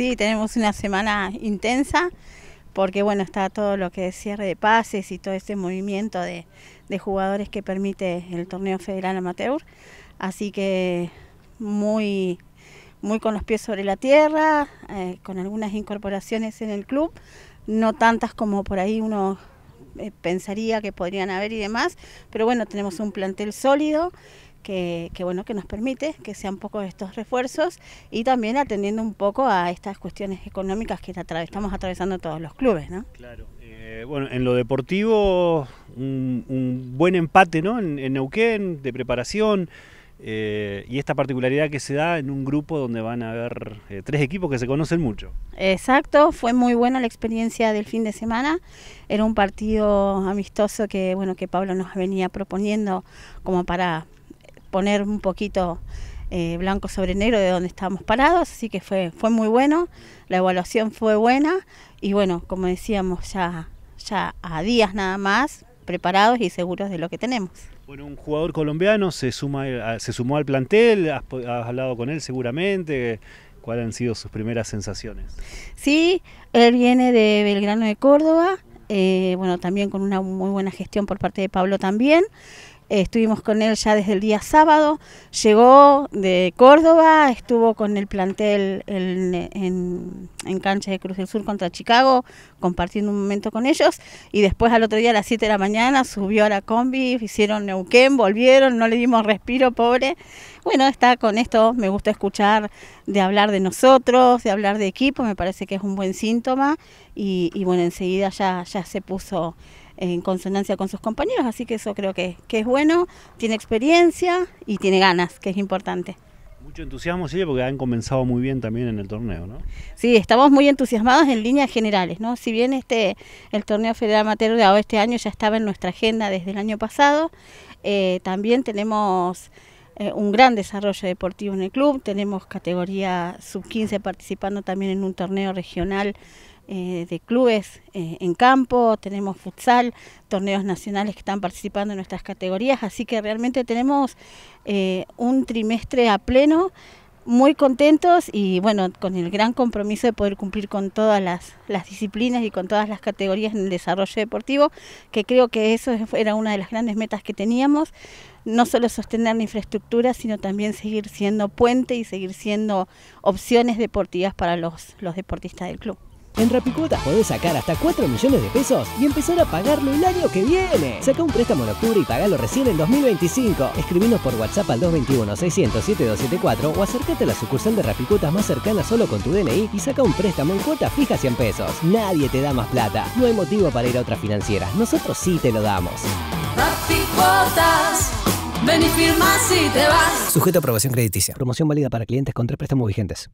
Sí, tenemos una semana intensa porque bueno, está todo lo que es cierre de pases y todo ese movimiento de, jugadores que permite el torneo federal amateur. Así que muy, muy con los pies sobre la tierra, eh, con algunas incorporaciones en el club, no tantas como por ahí uno eh, pensaría que podrían haber y demás, pero bueno, tenemos un plantel sólido que, bueno que nos permite que sean poco estos refuerzos y también atendiendo un poco a estas cuestiones económicas que estamos atravesando todos los clubes, Claro. Eh, bueno, en lo deportivo un, buen empate, En, Neuquén de preparación. Eh, y esta particularidad que se da en un grupo donde van a haber eh, tres equipos que se conocen mucho. Exacto, fue muy buena la experiencia del fin de semana. Era un partido amistoso que bueno que Pablo nos venía proponiendo como para poner un poquito eh, blanco sobre negro de donde estábamos parados, así que fue, fue muy bueno, la evaluación fue buena y bueno, como decíamos, ya, ya a días nada más, preparados y seguros de lo que tenemos. Bueno, un jugador colombiano se, suma, eh, se sumó al plantel, has, hablado con él seguramente. ¿Cuáles han sido sus primeras sensaciones? Sí, él viene de Belgrano de Córdoba, eh, bueno, también con una muy buena gestión por parte de Pablo también estuvimos con él ya desde el día sábado. Llegó de Córdoba, estuvo con el plantel en, en, cancha de Cruz del Sur contra Chicago, compartiendo un momento con ellos. Y después al otro día a las 7 de la mañana subió a la combi, hicieron Neuquén, volvieron, no le dimos respiro, pobre. Bueno, está con esto, me gusta escuchar de hablar de nosotros, de hablar de equipo, me parece que es un buen síntoma. Y, bueno, enseguida ya, ya se puso en consonancia con sus compañeros, así que eso creo que, es bueno, tiene experiencia y tiene ganas, que es importante. Mucho entusiasmo, sí, porque han comenzado muy bien también en el torneo, ¿no? Sí, estamos muy entusiasmados en líneas generales, ¿no? Si bien este el torneo federal amateur de este año ya estaba en nuestra agenda desde el año pasado, eh, también tenemos eh, un gran desarrollo deportivo en el club, tenemos categoría sub 15 participando también en un torneo regional eh, de clubes eh, en campo, tenemos futsal, torneos nacionales que están participando en nuestras categorías, así que realmente tenemos eh, un trimestre a pleno, muy contentos y bueno, con el gran compromiso de poder cumplir con todas las, las disciplinas y con todas las categorías en el desarrollo deportivo, que creo que eso era una de las grandes metas que teníamos, no solo sostener la infraestructura, sino también seguir siendo puente y seguir siendo opciones deportivas para los, los deportistas del club. En Rapicuotas podés sacar hasta 4 millones de pesos y empezar a pagarlo el año que viene. Saca un préstamo en octubre y pagalo recién en 2025. Escribinos por WhatsApp al 221 607 274 o acércate a la sucursal de Rapicuotas más cercana solo con tu DNI y saca un préstamo en cuota fija 100 pesos. Nadie te da más plata. No hay motivo para ir a otras financieras. Nosotros sí te lo damos. Rapicuotas. Ven y firma si te vas. Sujeto a aprobación crediticia. Promoción válida para clientes con tres préstamos vigentes.